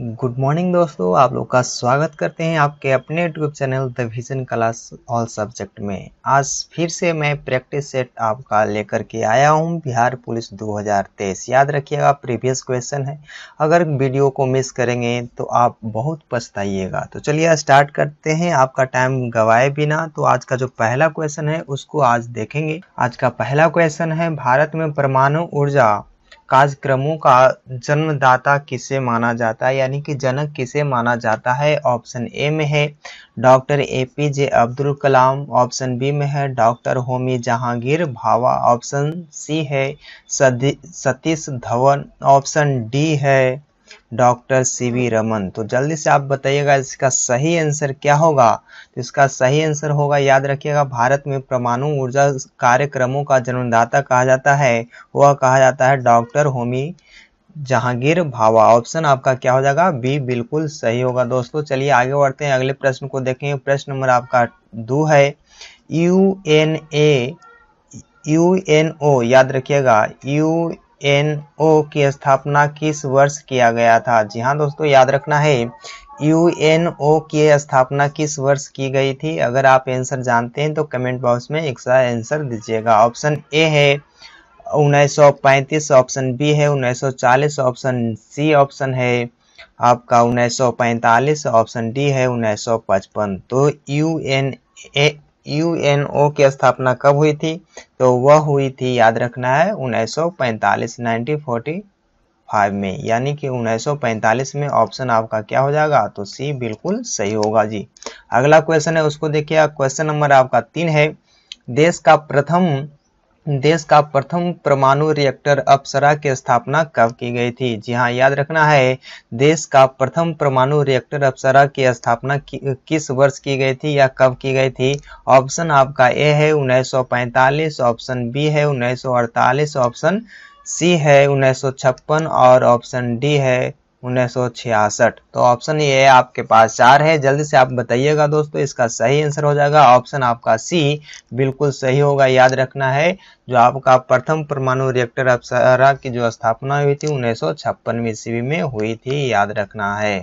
good morning दोस्तों आप लोग का स्वागत करते हैं आपके अपने YouTube channel the vision class all subject में आज फिर से मैं प्रैक्टिस सेट आपका लेकर के आया हूं बिहार पुलिस 2023 याद रखिएगा प्रीवियस क्वेश्चन है अगर वीडियो को मिस करेंगे तो आप बहुत पछताइएगा तो चलिए स्टार्ट करते हैं आपका टाइम गवाए बिना तो आज का जो पहला क्वेश्चन है उसको आज देखेंगे आज का पहला क्वेश्चन है भारत में परमाणु ऊर्जा कार्यक्रमों का जन्मदाता किसे माना जाता है यानी कि जनक किसे माना जाता है ऑप्शन ए में है doctor A P J Abdul Kalam option B में है doctor Homi Jahangir Bhabha option C है सतीश धवन ऑप्शन डी है डॉक्टर सी वी रमन तो जल्दी से आप बताइएगा इसका सही आंसर क्या होगा तो इसका सही आंसर होगा याद रखिएगा भारत में परमाणु ऊर्जा कार्यक्रमों का जन्मदाता कहा जाता है वह कहा जाता है डॉक्टर होमी जहांगीर भावा ऑप्शन आपका क्या हो जाएगा बी बिल्कुल सही होगा दोस्तों चलिए आगे बढ़ते हैं अगले प्रश्न को देखेंगे प्रश्न नंबर आपका दो है U N A U N O याद रखिएगा यू एन ओ की स्थापना किस वर्ष किया गया था जी हाँ दोस्तों याद रखना है यू एन ओ की स्थापना किस वर्ष की गई थी अगर आप आंसर जानते हैं तो कमेंट बॉक्स में एक सा आंसर दीजिएगा ऑप्शन ए है 1935 ऑप्शन बी है 1940 ऑप्शन सी ऑप्शन है आपका 1945 ऑप्शन डी है 1955 तो यू एन ए यूएनओ की स्थापना कब हुई थी तो वह हुई थी याद रखना है 1945 1945 में यानी कि 1945 में ऑप्शन आपका क्या हो जाएगा तो सी बिल्कुल सही होगा जी अगला क्वेश्चन है उसको देखिए क्वेश्चन नंबर आपका तीन है देश का प्रथम देश का प्रथम परमाणु रिएक्टर अप्सरा की स्थापना कब की गई थी जी हाँ याद रखना है देश का प्रथम परमाणु रिएक्टर अप्सरा की स्थापना किस वर्ष की गई थी या कब की गई थी ऑप्शन आपका ए है 1945 ऑप्शन बी है 1948 ऑप्शन सी है 1956 और ऑप्शन डी है उन्नीस तो ऑप्शन ये आपके पास चार है जल्दी से आप बताइएगा दोस्तों इसका सही आंसर हो जाएगा ऑप्शन आपका सी बिल्कुल सही होगा याद रखना है जो आपका प्रथम परमाणु रिएक्टर अपसरा की जो स्थापना हुई थी उन्नीस सौ में ईस्वी में हुई थी याद रखना है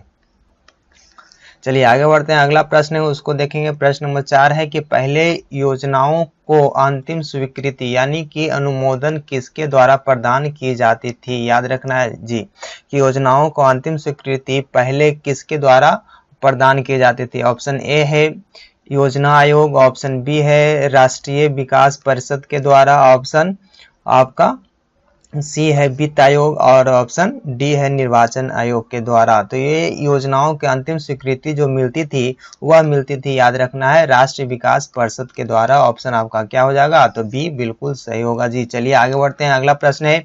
चलिए आगे बढ़ते हैं अगला प्रश्न है उसको देखेंगे प्रश्न नंबर चार है कि पहले योजनाओं को अंतिम स्वीकृति यानी कि अनुमोदन किसके द्वारा प्रदान की जाती थी याद रखना है जी कि योजनाओं को अंतिम स्वीकृति पहले किसके द्वारा प्रदान की जाती थी ऑप्शन ए है योजना आयोग ऑप्शन बी है राष्ट्रीय विकास परिषद के द्वारा ऑप्शन आपका सी है वित्त आयोग और ऑप्शन डी है निर्वाचन आयोग के द्वारा तो ये योजनाओं के अंतिम स्वीकृति जो मिलती थी वह मिलती थी याद रखना है राष्ट्रीय विकास परिषद के द्वारा ऑप्शन आपका क्या हो जाएगा तो बी बिल्कुल सही होगा जी चलिए आगे बढ़ते हैं अगला प्रश्न है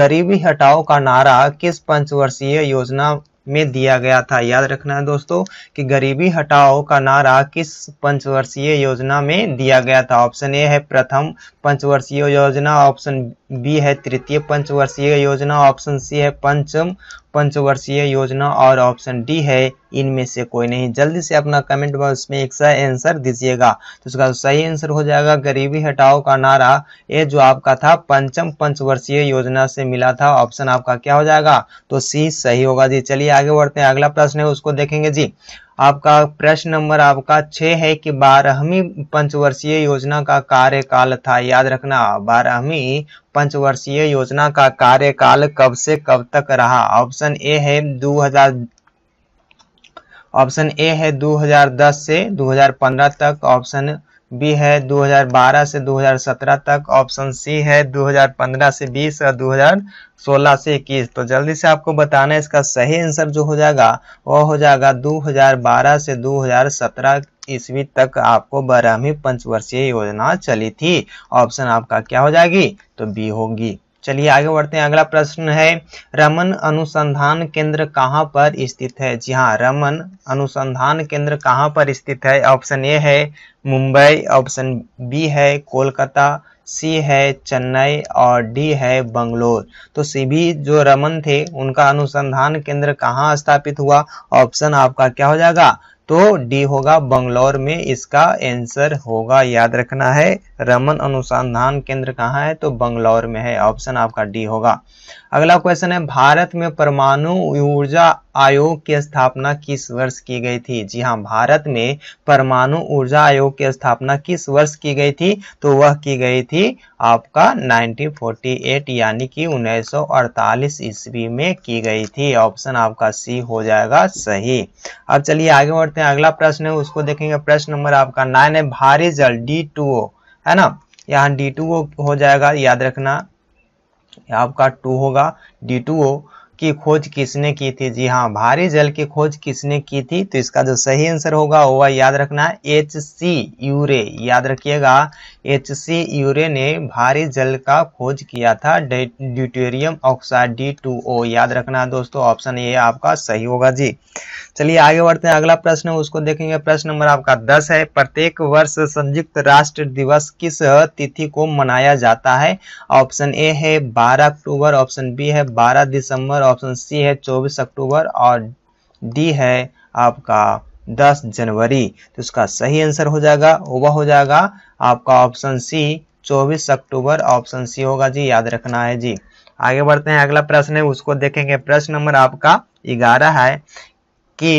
गरीबी हटाओ का नारा किस पंचवर्षीय योजना में दिया गया था याद रखना है दोस्तों कि गरीबी हटाओ का नारा किस पंचवर्षीय योजना में दिया गया था ऑप्शन ए है प्रथम पंचवर्षीय योजना ऑप्शन बी है तृतीय पंचवर्षीय योजना ऑप्शन सी है पंचम पंचवर्षीय योजना और ऑप्शन डी है इनमें से कोई नहीं जल्दी से अपना कमेंट बॉक्स में एक सही आंसर दीजिएगा तो उसका सही आंसर हो जाएगा गरीबी हटाओ का नारा ये जो आपका था पंचम पंचवर्षीय योजना से मिला था ऑप्शन आपका क्या हो जाएगा तो सी सही होगा जी चलिए आगे बढ़ते हैं अगला प्रश्न है उसको देखेंगे जी आपका प्रश्न नंबर आपका छः है कि बारहवीं पंचवर्षीय योजना का कार्यकाल था याद रखना बारहवीं पंचवर्षीय योजना का कार्यकाल कब से कब तक रहा ऑप्शन ए है 2000 ऑप्शन ए है 2010 से 2015 तक ऑप्शन बी है 2012 से 2017 तक ऑप्शन सी है 2015 से 20 और 2016 से 21 तो जल्दी से आपको बताना है इसका सही आंसर जो हो जाएगा वो हो जाएगा 2012 से 2017 ईस्वी तक आपको बारहवीं पंचवर्षीय योजना चली थी ऑप्शन आपका क्या हो जाएगी तो बी होगी चलिए आगे बढ़ते हैं अगला प्रश्न है रमन अनुसंधान केंद्र कहाँ पर स्थित है जी हाँ रमन अनुसंधान केंद्र कहाँ पर स्थित है ऑप्शन ए है मुंबई ऑप्शन बी है कोलकाता सी है चेन्नई और डी है बंगलोर तो सभी जो रमन थे उनका अनुसंधान केंद्र कहाँ स्थापित हुआ ऑप्शन आपका क्या हो जाएगा तो डी होगा बंगलौर में इसका आंसर होगा याद रखना है रमन अनुसंधान केंद्र कहाँ है तो बंगलौर में है ऑप्शन आपका डी होगा अगला क्वेश्चन है भारत में परमाणु ऊर्जा आयोग की स्थापना किस वर्ष की गई थी जी हाँ भारत में परमाणु ऊर्जा आयोग की स्थापना किस वर्ष की गई थी तो वह की गई थी आपका 1948 यानी कि 1948 ईस्वी में की गई थी ऑप्शन आपका सी हो जाएगा सही अब चलिए आगे बढ़ते हैं अगला प्रश्न है उसको देखेंगे प्रश्न नंबर आपका नाइन है भारी जल डी है ना यहाँ डी हो जाएगा याद रखना आपका टू होगा डी टू ओ की खोज किसने की थी जी हाँ भारी जल की खोज किसने की थी तो इसका जो सही आंसर होगा वह याद रखना एच सी यूरे याद रखिएगा एच सी यूरे ने भारी जल का खोज किया था deuterium oxide D two O याद रखना दोस्तों ऑप्शन ये आपका सही होगा जी चलिए आगे बढ़ते हैं अगला प्रश्न उसको देखेंगे प्रश्न नंबर आपका दस है प्रत्येक वर्ष संयुक्त राष्ट्र दिवस किस तिथि को मनाया जाता है ऑप्शन ए है बारह अक्टूबर ऑप्शन बी है बारह दिसंबर ऑप्शन सी है चौबीस अक्टूबर और डी है आपका दस जनवरी तो इसका सही आंसर हो जाएगा वह हो जाएगा आपका ऑप्शन सी चौबीस अक्टूबर ऑप्शन सी होगा जी याद रखना है जी आगे बढ़ते हैं अगला प्रश्न है उसको देखेंगे प्रश्न नंबर आपका ग्यारह है कि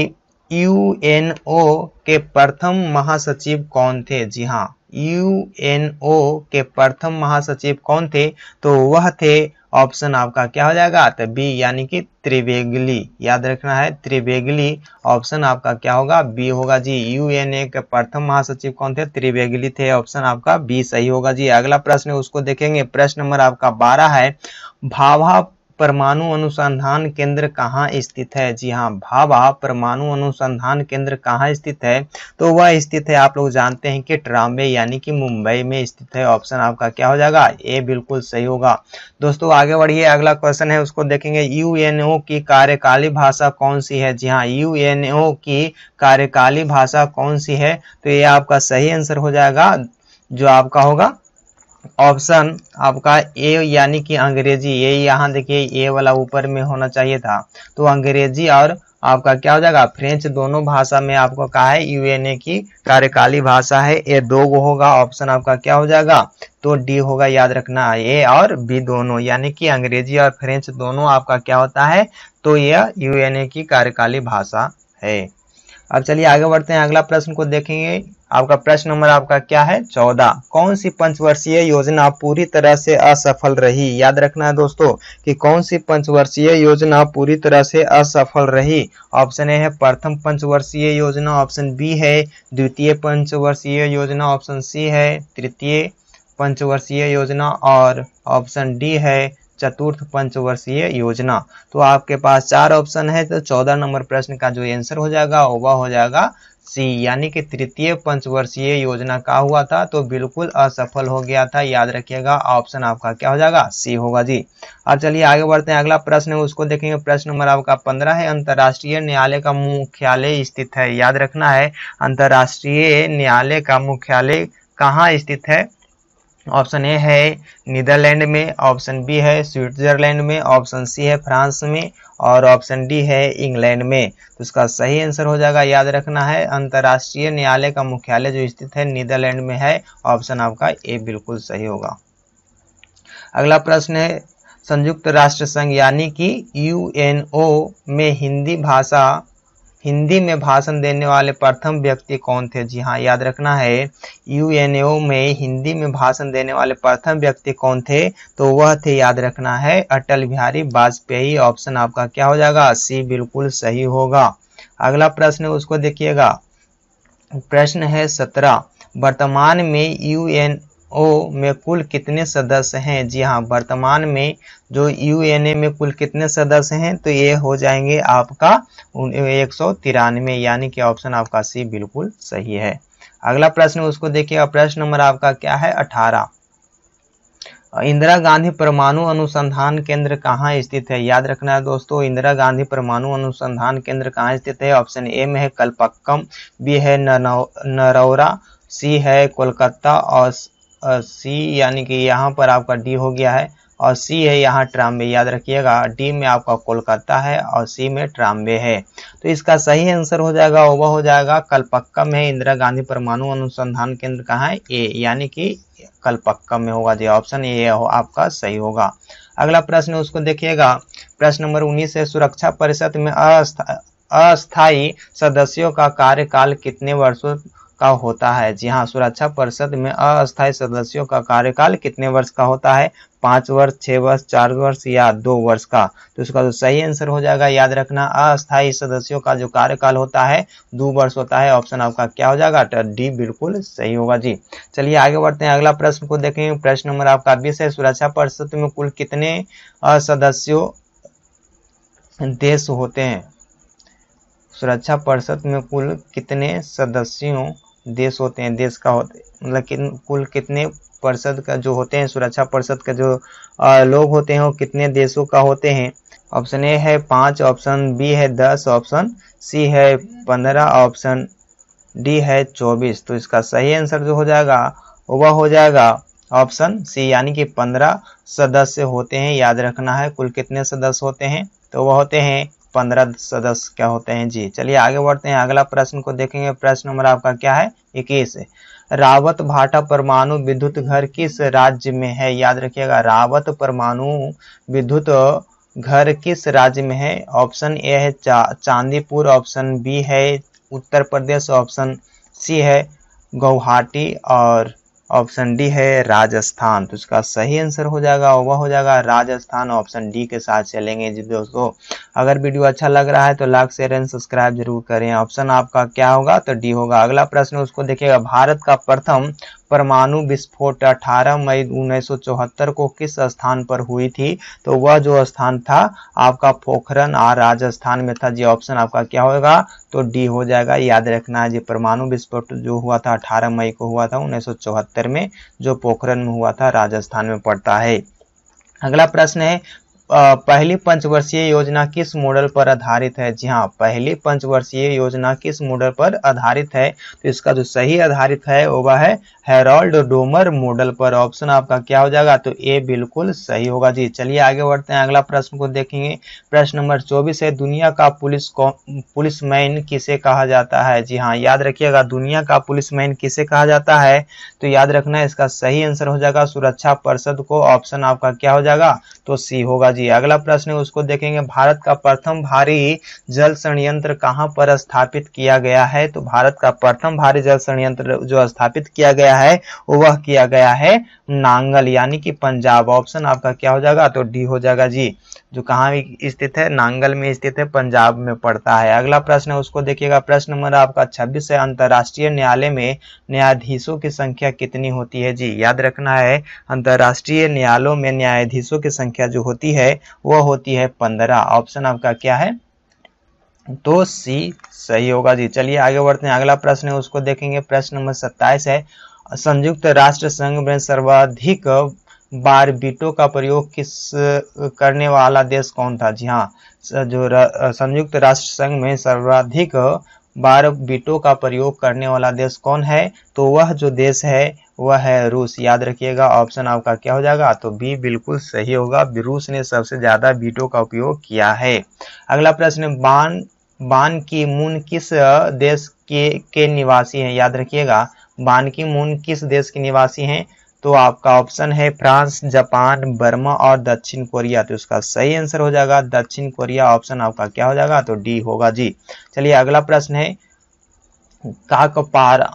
यूएनओ के प्रथम महासचिव कौन थे जी हाँ यूएनओ के प्रथम महासचिव कौन थे तो वह थे ऑप्शन आपका क्या हो जाएगा तो बी यानी कि त्रिवेगली याद रखना है त्रिवेगली ऑप्शन आपका क्या होगा बी होगा जी यूएनए के प्रथम महासचिव कौन थे त्रिवेगली थे ऑप्शन आपका बी सही होगा जी अगला प्रश्न उसको देखेंगे प्रश्न नंबर आपका बारह है भाभा परमाणु अनुसंधान केंद्र कहाँ स्थित है जी हाँ भाभा परमाणु अनुसंधान केंद्र कहाँ स्थित है तो वह स्थित है आप लोग जानते हैं कि ट्राम्बे यानी कि मुंबई में स्थित है ऑप्शन आपका क्या हो जाएगा ए बिल्कुल सही होगा दोस्तों आगे बढ़िए अगला क्वेश्चन है उसको देखेंगे यूएनओ की कार्यकाली भाषा कौन सी है जी हाँ यूएनओ की कार्यकाली भाषा कौन सी है तो ये आपका सही आंसर हो जाएगा जो आपका होगा ऑप्शन आपका ए यानी कि अंग्रेजी ये यहाँ देखिए ए वाला ऊपर में होना चाहिए था तो अंग्रेजी और आपका क्या हो जाएगा फ्रेंच दोनों भाषा में आपको कहा है यूएनए की कार्यकाली भाषा है ए दो गो होगा ऑप्शन आपका क्या हो जाएगा तो डी होगा याद रखना ए और बी दोनों यानी कि अंग्रेजी और फ्रेंच दोनों आपका क्या होता है तो यह यूएनए की कार्यकाली भाषा है अब चलिए आगे बढ़ते हैं अगला प्रश्न को देखेंगे आपका प्रश्न नंबर आपका क्या है चौदह कौन सी पंचवर्षीय योजना पूरी तरह से असफल रही याद रखना है दोस्तों कि कौन सी पंचवर्षीय योजना पूरी तरह से असफल रही ऑप्शन ए है प्रथम पंचवर्षीय योजना ऑप्शन बी है द्वितीय पंचवर्षीय योजना ऑप्शन सी है तृतीय पंचवर्षीय योजना और ऑप्शन डी है चतुर्थ पंचवर्षीय योजना तो आपके पास चार ऑप्शन है तो चौदह नंबर प्रश्न का जो आंसर हो जाएगा वह हो जाएगा सी यानी कि तृतीय पंचवर्षीय योजना का हुआ था तो बिल्कुल असफल हो गया था याद रखिएगा ऑप्शन आपका क्या हो जाएगा सी होगा जी अब चलिए आगे बढ़ते हैं अगला प्रश्न है उसको देखेंगे प्रश्न नंबर आपका पंद्रह है अंतर्राष्ट्रीय न्यायालय का मुख्यालय स्थित है याद रखना है अंतर्राष्ट्रीय न्यायालय का मुख्यालय कहाँ स्थित है ऑप्शन ए है नीदरलैंड में ऑप्शन बी है स्विट्जरलैंड में ऑप्शन सी है फ्रांस में और ऑप्शन डी है इंग्लैंड में तो इसका सही आंसर हो जाएगा याद रखना है अंतर्राष्ट्रीय न्यायालय का मुख्यालय जो स्थित है नीदरलैंड में है ऑप्शन आपका ए बिल्कुल सही होगा अगला प्रश्न है संयुक्त राष्ट्र संघ यानी कि यू में हिंदी भाषा हिंदी में भाषण देने वाले प्रथम व्यक्ति कौन थे जी हाँ याद रखना है यूएनओ में हिंदी में भाषण देने वाले प्रथम व्यक्ति कौन थे तो वह थे याद रखना है अटल बिहारी वाजपेयी ऑप्शन आपका क्या हो जाएगा सी बिल्कुल सही होगा अगला प्रश्न उसको देखिएगा प्रश्न है सत्रह वर्तमान में यूएन ओ में कुल कितने सदस्य हैं जी हाँ वर्तमान में जो यू एन ए में कुल कितने सदस्य हैं तो ये हो जाएंगे आपका एक सौ तिरानवे यानी कि ऑप्शन आपका सी बिल्कुल सही है अगला प्रश्न उसको देखिएगा प्रश्न नंबर आपका क्या है अठारह इंदिरा गांधी परमाणु अनुसंधान केंद्र कहाँ स्थित है याद रखना है दोस्तों इंदिरा गांधी परमाणु अनुसंधान केंद्र कहाँ स्थित है ऑप्शन ए में है कलपक्कम बी है नरौरा सी है कोलकाता और सी यानी कि यहाँ पर आपका डी हो गया है और सी है यहाँ ट्राम्बे याद रखिएगा डी में आपका कोलकाता है और सी में ट्राम्बे है तो इसका सही आंसर हो जाएगा वह हो जाएगा कलपक्का में इंदिरा गांधी परमाणु अनुसंधान केंद्र कहाँ है ए यानी कि कलपक्का में होगा जो ऑप्शन ए हो आपका सही होगा अगला प्रश्न उसको देखिएगा प्रश्न नंबर उन्नीस है सुरक्षा परिषद में अस्थायी सदस्यों का कार्यकाल कितने वर्षों का होता है जी हाँ सुरक्षा परिषद में अस्थायी सदस्यों का कार्यकाल कितने वर्ष का होता है पाँच वर्ष छः वर्ष चार वर्ष या दो वर्ष का तो इसका जो तो सही आंसर हो जाएगा याद रखना अस्थायी सदस्यों का जो कार्यकाल होता है दो वर्ष होता है ऑप्शन आपका क्या हो जाएगा डी बिल्कुल सही होगा जी चलिए आगे बढ़ते हैं अगला प्रश्न को देखेंगे प्रश्न नंबर आपका बीस है सुरक्षा परिषद में कुल कितने सदस्यों देश होते हैं सुरक्षा परिषद में कुल कितने सदस्यों देश होते हैं देश का होते मतलब कि कुल कितने परिषद का जो होते हैं सुरक्षा परिषद का जो आ, लोग होते हैं वो कितने देशों का होते हैं ऑप्शन ए है पाँच ऑप्शन बी है दस ऑप्शन सी है पंद्रह ऑप्शन डी है चौबीस तो इसका सही आंसर जो हो जाएगा वह हो जाएगा ऑप्शन सी यानी कि पंद्रह सदस्य होते हैं याद रखना है कुल कितने सदस्य होते हैं तो वह होते हैं पंद्रह सदस्य क्या होते हैं जी चलिए आगे बढ़ते हैं अगला प्रश्न को देखेंगे प्रश्न नंबर आपका क्या है इक्कीस रावत भाटा परमाणु विद्युत घर किस राज्य में है याद रखिएगा रावत परमाणु विद्युत घर किस राज्य में है ऑप्शन ए है चा, चांदीपुर ऑप्शन बी है उत्तर प्रदेश ऑप्शन सी है गुवाहाटी और ऑप्शन डी है राजस्थान तो इसका सही आंसर हो जाएगा वह हो जाएगा राजस्थान ऑप्शन डी के साथ चलेंगे जी दोस्तों अगर वीडियो अच्छा लग रहा है तो लाइक शेयर एंड सब्सक्राइब जरूर करें ऑप्शन आपका क्या होगा तो डी होगा अगला प्रश्न उसको देखिएगा भारत का प्रथम परमाणु विस्फोट 18 मई 1974 को किस स्थान पर हुई थी तो वह जो स्थान था आपका पोखरण और राजस्थान में था जी ऑप्शन आपका क्या होगा तो डी हो जाएगा याद रखना है जी परमाणु विस्फोट जो हुआ था 18 मई को हुआ था 1974 में जो पोखरण में हुआ था राजस्थान में पड़ता है अगला प्रश्न है पहली पंचवर्षीय योजना किस मॉडल पर आधारित है जी हाँ पहली पंचवर्षीय योजना किस मॉडल पर आधारित है तो इसका जो सही आधारित है वो वह है हेरोल्ड डोमर मॉडल पर ऑप्शन आपका क्या हो जाएगा तो ए बिल्कुल सही होगा जी चलिए आगे बढ़ते हैं अगला प्रश्न को देखेंगे प्रश्न नंबर चौबीस है दुनिया का पुलिस पुलिस मैन किसे कहा जाता है जी हाँ याद रखिएगा दुनिया का पुलिस मैन किसे कहा जाता है तो याद रखना इसका सही आंसर हो जाएगा सुरक्षा परिषद को ऑप्शन आपका क्या हो जाएगा तो सी होगा जी अगला प्रश्न है उसको देखेंगे भारत का प्रथम भारी जल संयंत्र कहाँ पर स्थापित किया गया है तो भारत का प्रथम भारी जल संयंत्र जो स्थापित किया गया है वह किया गया है नांगल यानी कि पंजाब ऑप्शन आपका क्या हो जाएगा तो डी हो जाएगा जी जो कहाँ स्थित है नांगल में स्थित है पंजाब में पड़ता है अगला प्रश्न है उसको देखिएगा प्रश्न नंबर आपका छब्बीस है अंतर्राष्ट्रीय न्यायालय में न्यायाधीशों की संख्या कितनी होती है जी याद रखना है अंतर्राष्ट्रीय न्यायालयों में न्यायाधीशों की संख्या जो होती है वह होती है पंद्रह ऑप्शन आपका क्या है तो सी सही होगा जी चलिए आगे बढ़ते हैं अगला प्रश्न है उसको देखेंगे प्रश्न नंबर सत्ताईस है संयुक्त राष्ट्र संघ में सर्वाधिक बीटो का प्रयोग किस करने वाला देश कौन था जी हाँ जो संयुक्त राष्ट्र संघ में सर्वाधिक बीटो का प्रयोग करने वाला देश कौन है तो वह जो देश है वह है रूस याद रखिएगा ऑप्शन आपका क्या हो जाएगा तो बी बिल्कुल सही होगा रूस ने सबसे ज़्यादा बीटो का उपयोग किया है अगला प्रश्न बान बान की मून किस देश के के निवासी हैं याद रखिएगा बान की मून किस देश के निवासी हैं तो आपका ऑप्शन है फ्रांस जापान बर्मा और दक्षिण कोरिया तो इसका सही आंसर हो जाएगा दक्षिण कोरिया ऑप्शन आपका क्या हो जाएगा तो डी होगा जी चलिए अगला प्रश्न है काकपारा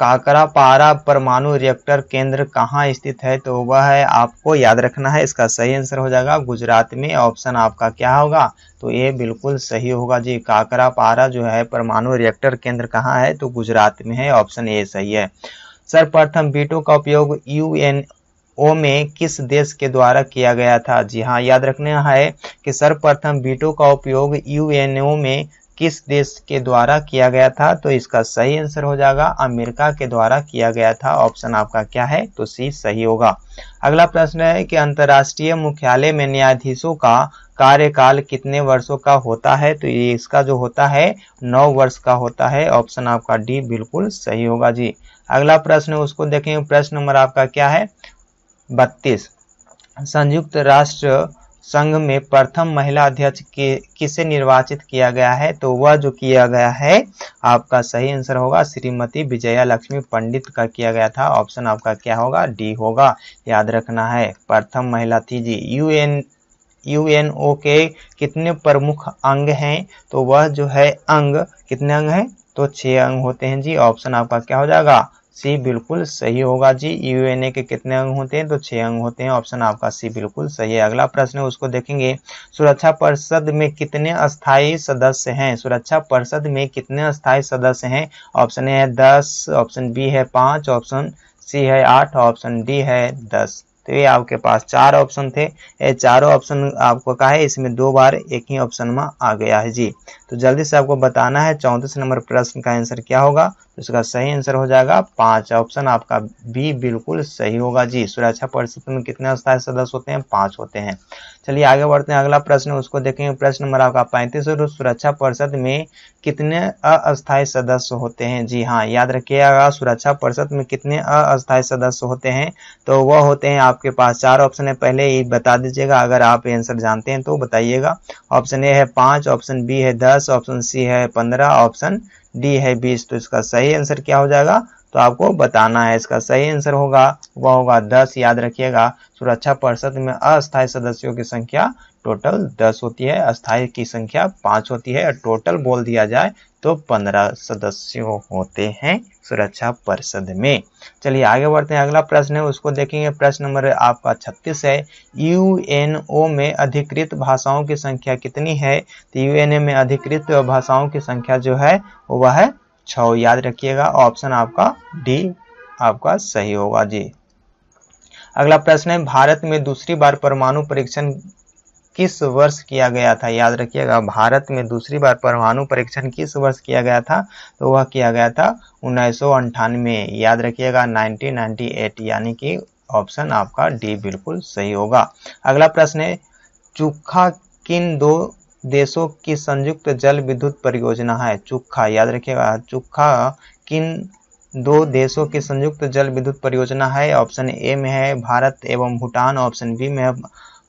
काकरापारा परमाणु रिएक्टर केंद्र कहाँ स्थित है तो वह है आपको याद रखना है इसका सही आंसर हो जाएगा गुजरात में ऑप्शन आपका क्या होगा तो ये बिल्कुल सही होगा जी काकरापारा जो है परमाणु रिएक्टर केंद्र कहाँ है तो गुजरात में है ऑप्शन ए सही है सर्वप्रथम बीटो का उपयोग यूएनओ में किस देश के द्वारा किया गया था जी हाँ याद रखना है कि सर्वप्रथम बीटो का उपयोग यूएनओ में किस देश के द्वारा किया गया था तो इसका सही आंसर हो जाएगा अमेरिका के द्वारा किया गया था ऑप्शन आपका क्या है तो सी सही होगा अगला प्रश्न है कि अंतर्राष्ट्रीय मुख्यालय में न्यायाधीशों का कार्यकाल कितने वर्षों का होता है तो ये इसका जो होता है नौ वर्ष का होता है ऑप्शन आपका डी बिल्कुल सही होगा जी अगला प्रश्न उसको देखें प्रश्न नंबर आपका क्या है बत्तीस संयुक्त राष्ट्र संघ में प्रथम महिला अध्यक्ष के किसे निर्वाचित किया गया है तो वह जो किया गया है आपका सही आंसर होगा श्रीमती विजया लक्ष्मी पंडित का किया गया था ऑप्शन आपका क्या होगा डी होगा याद रखना है प्रथम महिला थी जी यूएन यू एन ओ के कितने प्रमुख अंग हैं तो वह जो है अंग कितने अंग हैं तो छह अंग होते हैं जी ऑप्शन आपका क्या हो जाएगा सी बिल्कुल सही होगा जी यूएनए के कितने अंग होते हैं तो छह अंग होते हैं ऑप्शन आपका सी बिल्कुल सही है अगला प्रश्न उसको देखेंगे सुरक्षा परिषद में कितने अस्थाई सदस्य हैं सुरक्षा परिषद में कितने अस्थाई सदस्य हैं ऑप्शन ए है दस ऑप्शन बी है पाँच ऑप्शन सी है आठ ऑप्शन डी है दस तो ये आपके पास चार ऑप्शन थे ये चारों ऑप्शन आपको कहा है इसमें दो बार एक ही ऑप्शन में आ गया है जी तो जल्दी से आपको बताना है चौंतीस नंबर प्रश्न का आंसर क्या होगा तो इसका सही आंसर हो जाएगा पाँच ऑप्शन आपका बी बिल्कुल सही होगा जी सुरक्षा परिषद में कितने स्थायी सदस्य होते हैं पाँच होते हैं चलिए आगे बढ़ते हैं अगला प्रश्न उसको देखेंगे प्रश्न नंबर आपका पैंतीस सुरक्षा परिषद में कितने अस्थायी सदस्य होते हैं जी हाँ याद रखिएगा सुरक्षा परिषद में कितने अस्थायी सदस्य होते हैं तो वह होते हैं आपके पास चार ऑप्शन है पहले ये बता दीजिएगा अगर आप आंसर जानते हैं तो बताइएगा ऑप्शन ए है पाँच ऑप्शन बी है दस दस ऑप्शन सी है पंद्रह ऑप्शन डी है बीस तो इसका सही आंसर क्या हो जाएगा तो आपको बताना है इसका सही आंसर होगा वह होगा दस याद रखिएगा सुरक्षा परिषद में अस्थायी सदस्यों की संख्या टोटल दस होती है अस्थायी की संख्या पाँच होती है और टोटल बोल दिया जाए तो पंद्रह सदस्यों होते हैं सुरक्षा परिषद में चलिए आगे बढ़ते हैं अगला प्रश्न है उसको देखेंगे प्रश्न नंबर आपका छत्तीस है यूएनओ में अधिकृत भाषाओं की संख्या कितनी है तो यूएनओ में अधिकृत भाषाओं की संख्या जो है वह है छ अच्छा याद रखिएगा ऑप्शन आपका डी आपका सही होगा जी अगला प्रश्न है भारत में दूसरी बार परमाणु परीक्षण किस वर्ष किया गया था याद रखिएगा भारत में दूसरी बार परमाणु परीक्षण किस वर्ष किया गया था तो वह किया गया था उन्नीस याद रखिएगा 1998 यानी कि ऑप्शन आपका डी बिल्कुल सही होगा अगला प्रश्न है चूखा किन दो देशों की संयुक्त जल विद्युत परियोजना है चुखा याद रखिएगा चुखा किन दो देशों की संयुक्त जल विद्युत परियोजना है ऑप्शन ए में है भारत एवं भूटान ऑप्शन बी में है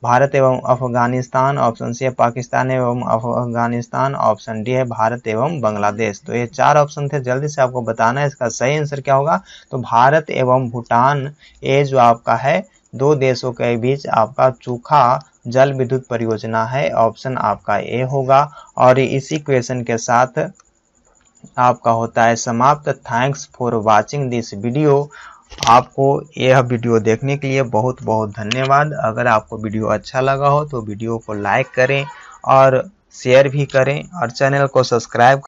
भारत एवं अफगानिस्तान ऑप्शन सी है पाकिस्तान एवं अफगानिस्तान ऑप्शन डी है भारत एवं बांग्लादेश तो ये चार ऑप्शन थे जल्दी से आपको बताना है इसका सही आंसर क्या होगा तो भारत एवं भूटान ये जो आपका है दो देशों के बीच आपका चूखा जल विद्युत परियोजना है ऑप्शन आपका ए होगा और इसी क्वेश्चन के साथ आपका होता है समाप्त thanks for watching this video आपको यह वीडियो देखने के लिए बहुत बहुत धन्यवाद अगर आपको वीडियो अच्छा लगा हो तो वीडियो को लाइक करें और शेयर भी करें और चैनल को सब्सक्राइब